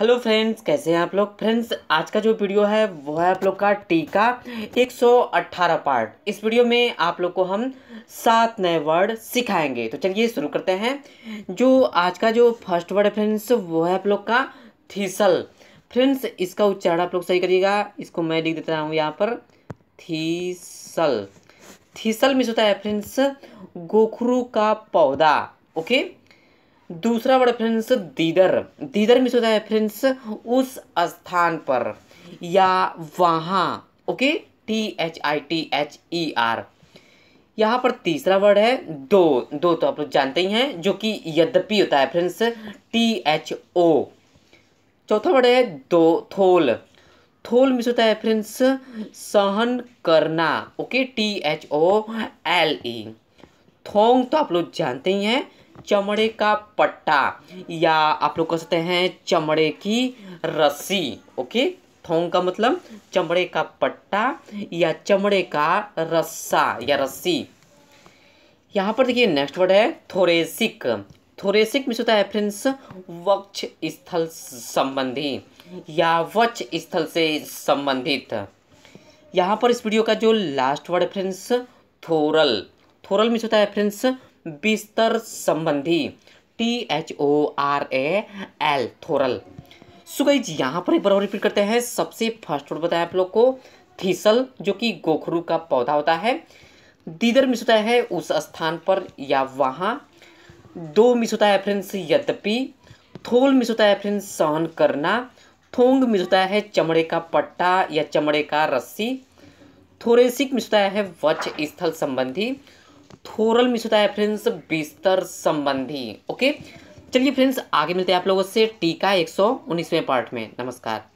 hello friends कैसे हैं आप लोग फ्रेंड्स आज का जो वीडियो है वो है आप लोग का टीका 118 पार्ट इस वीडियो में आप लोग को हम सात नए वर्ड सिखाएंगे तो चलिए शुरू करते हैं जो आज का जो फर्स्ट वर्ड है फ्रेंड्स वो है आप लोग का थीसल फ्रेंड्स इसका उच्चारण आप लोग सही करिएगा इसको मैं लिख देता हूँ यहाँ पर थीसल थीसल मिस होता है फ्रेंड्स गोखरू का पौधा ओके दूसरा word friends thither thither miss होता है फ्रेंड्स उस स्थान पर या वहाँ okay T H I T H E R यहाँ पर तीसरा वर्ड है दो दो तो आप लोग जानते ही हैं जो कि यद्यपि होता है फ्रेंड्स टी एच ओ चौथा वर्ड है दो थोल थोल मिस होता है फ्रेंड्स सहन करना okay T H O L E थोंग तो आप लोग जानते ही हैं चमड़े का पट्टा या आप लोग कह सकते हैं चमड़े की रस्सी ओके थोंग का मतलब चमड़े का पट्टा या चमड़े का रस्सा या रस्सी यहाँ पर देखिए नेक्स्ट वर्ड है थोरेसिक थोरेसिक में होता है फ्रेंड्स वक्ष स्थल संबंधी या वक्ष स्थल से संबंधित यहाँ पर इस वीडियो का जो लास्ट वर्ड है फ्रेंड्स थोरल थोरल में होता है फ्रेंड्स बिस्तर संबंधी T H O R A L thoral सुगैज यहाँ पर एक बार रिपीट करते हैं सबसे फर्स्ट वर्ड बताया आप लोग को थीसल जो कि गोखरू का पौधा होता है दीदर मिस होता है उस स्थान पर या वहाँ दो मिस होता है फ्रेंड्स यद्यपि थोल मिस होता है फ्रेंड्स सहन करना थोंग मिस होता है चमड़े का पट्टा या चमड़े का रस्सी थोरेसिक मिस होता है वच स्थल संबंधी थोरल मिस होता है फ्रेंड्स बिस्तर संबंधी ओके चलिए फ्रेंड्स आगे मिलते हैं आप लोगों से टीका एक सौ उन्नीसवें पार्ट में नमस्कार